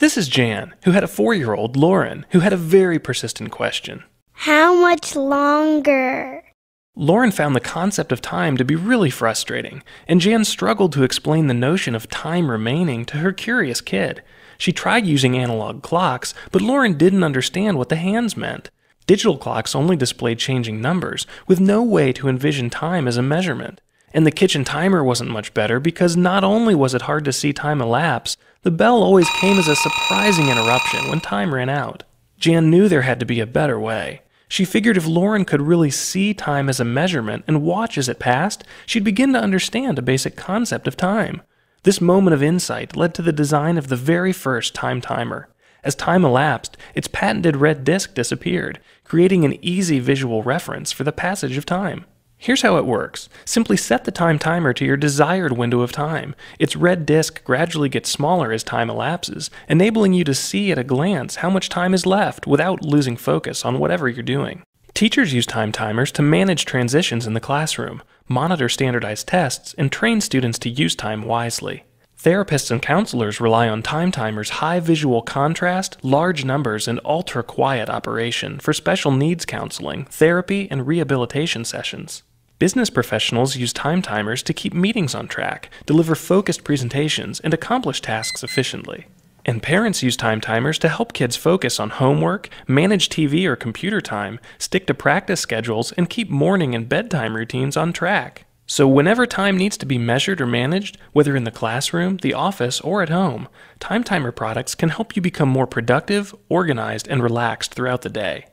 This is Jan, who had a four year old, Lauren, who had a very persistent question How much longer? Lauren found the concept of time to be really frustrating, and Jan struggled to explain the notion of time remaining to her curious kid. She tried using analog clocks, but Lauren didn't understand what the hands meant. Digital clocks only displayed changing numbers, with no way to envision time as a measurement. And the kitchen timer wasn't much better because not only was it hard to see time elapse, the bell always came as a surprising interruption when time ran out. Jan knew there had to be a better way. She figured if Lauren could really see time as a measurement and watch as it passed, she'd begin to understand a basic concept of time. This moment of insight led to the design of the very first time timer. As time elapsed, its patented red disc disappeared, creating an easy visual reference for the passage of time. Here's how it works. Simply set the time timer to your desired window of time. Its red disk gradually gets smaller as time elapses, enabling you to see at a glance how much time is left without losing focus on whatever you're doing. Teachers use time timers to manage transitions in the classroom, monitor standardized tests, and train students to use time wisely. Therapists and counselors rely on time timers' high visual contrast, large numbers, and ultra quiet operation for special needs counseling, therapy, and rehabilitation sessions. Business professionals use time timers to keep meetings on track, deliver focused presentations, and accomplish tasks efficiently. And parents use time timers to help kids focus on homework, manage TV or computer time, stick to practice schedules, and keep morning and bedtime routines on track. So, whenever time needs to be measured or managed, whether in the classroom, the office, or at home, Time Timer products can help you become more productive, organized, and relaxed throughout the day.